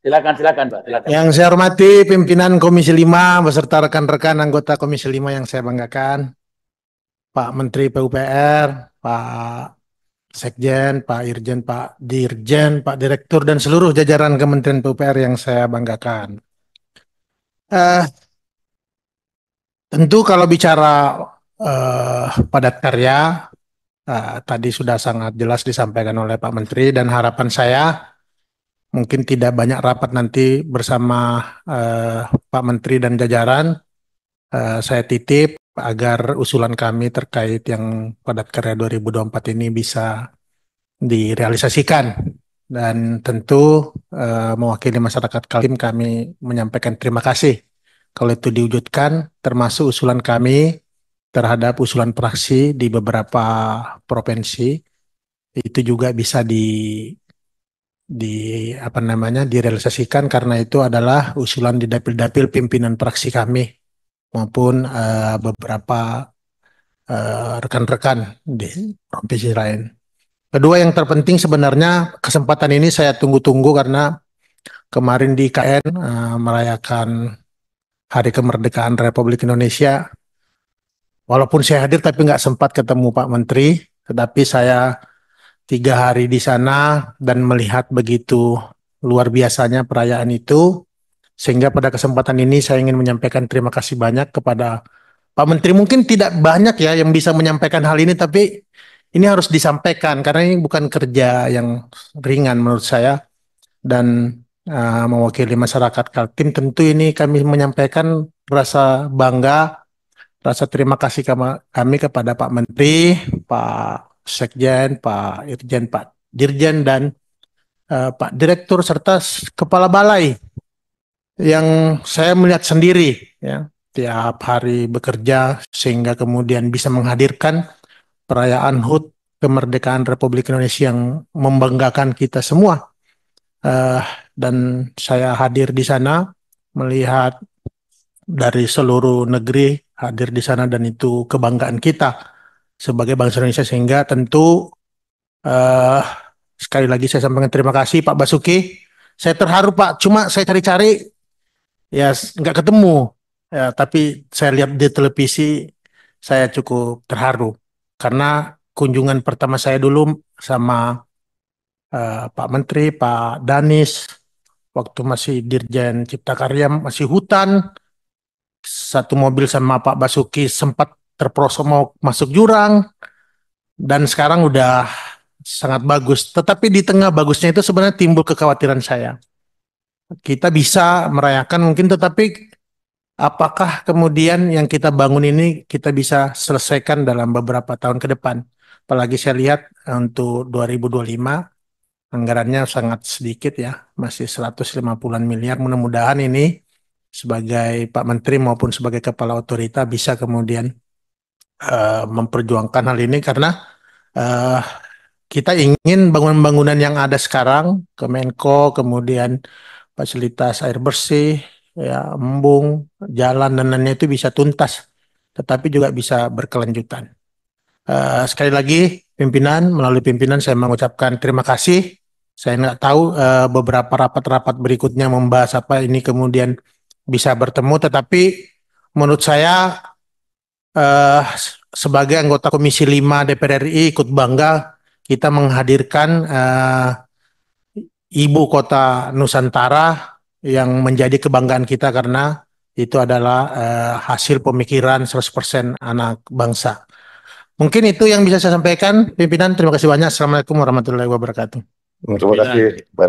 Silakan, silakan, Pak. Silakan. Yang saya hormati pimpinan Komisi 5 beserta rekan-rekan anggota Komisi 5 yang saya banggakan, Pak Menteri PUPR, Pak Sekjen, Pak Irjen, Pak Dirjen, Pak Direktur, dan seluruh jajaran Kementerian PUPR yang saya banggakan. Eh, tentu kalau bicara eh, padat karya, eh, tadi sudah sangat jelas disampaikan oleh Pak Menteri, dan harapan saya mungkin tidak banyak rapat nanti bersama uh, Pak Menteri dan jajaran. Uh, saya titip agar usulan kami terkait yang padat karya 2024 ini bisa direalisasikan dan tentu uh, mewakili masyarakat Kaltim kami menyampaikan terima kasih kalau itu diwujudkan termasuk usulan kami terhadap usulan praksi di beberapa provinsi itu juga bisa di di apa namanya direalisasikan karena itu adalah usulan di dapil-dapil pimpinan praksi kami maupun uh, beberapa rekan eh, rekan-rekan di provinsi lain. Kedua yang terpenting sebenarnya kesempatan ini saya tunggu-tunggu karena kemarin di KN uh, eh, merayakan Hari Kemerdekaan Republik Indonesia. Walaupun saya hadir tapi nggak sempat ketemu Pak Menteri, tetapi saya tiga hari di sana dan melihat begitu luar biasanya perayaan itu. Sehingga pada kesempatan ini saya ingin menyampaikan terima kasih banyak kepada Pak Menteri. Mungkin tidak banyak ya yang bisa menyampaikan hal ini, tapi ini harus disampaikan karena ini bukan kerja yang ringan menurut saya. Dan uh, mewakili masyarakat Kaltim, tentu ini kami menyampaikan rasa bangga, rasa terima kasih kami kepada Pak Menteri, Pak Sekjen, Pak Irjen, Pak Dirjen dan uh, Pak Direktur serta Kepala Balai yang saya melihat sendiri ya tiap hari bekerja sehingga kemudian bisa menghadirkan perayaan HUT kemerdekaan Republik Indonesia yang membanggakan kita semua. Uh, dan saya hadir di sana melihat dari seluruh negeri hadir di sana dan itu kebanggaan kita sebagai bangsa Indonesia sehingga tentu uh, sekali lagi saya sampaikan terima kasih Pak Basuki. Saya terharu Pak, cuma saya cari-cari ya nggak ketemu. Ya, tapi saya lihat di televisi saya cukup terharu karena kunjungan pertama saya dulu sama uh, Pak Menteri, Pak Danis waktu masih Dirjen Cipta Karya masih hutan satu mobil sama Pak Basuki sempat terprosok mau masuk jurang dan sekarang udah sangat bagus. Tetapi di tengah bagusnya itu sebenarnya timbul kekhawatiran saya. Kita bisa merayakan mungkin tetapi apakah kemudian yang kita bangun ini kita bisa selesaikan dalam beberapa tahun ke depan. Apalagi saya lihat eh, untuk 2025 anggarannya sangat sedikit ya, masih 150-an miliar. Mudah-mudahan ini sebagai Pak Menteri maupun sebagai kepala otorita bisa kemudian uh, memperjuangkan hal ini karena uh, kita ingin bangunan-bangunan yang ada sekarang, Kemenko, kemudian fasilitas air bersih, ya embung, jalan dan lainnya itu bisa tuntas, tetapi juga bisa berkelanjutan. Uh, sekali lagi, pimpinan melalui pimpinan saya mengucapkan terima kasih. Saya nggak tahu uh, beberapa rapat-rapat berikutnya membahas apa ini kemudian bisa bertemu, tetapi menurut saya uh, sebagai anggota Komisi 5 DPR RI ikut bangga kita menghadirkan uh, ibu kota Nusantara yang menjadi kebanggaan kita karena itu adalah uh, hasil pemikiran 100% anak bangsa. Mungkin itu yang bisa saya sampaikan, pimpinan. Terima kasih banyak. Assalamualaikum warahmatullahi wabarakatuh. Terima kasih.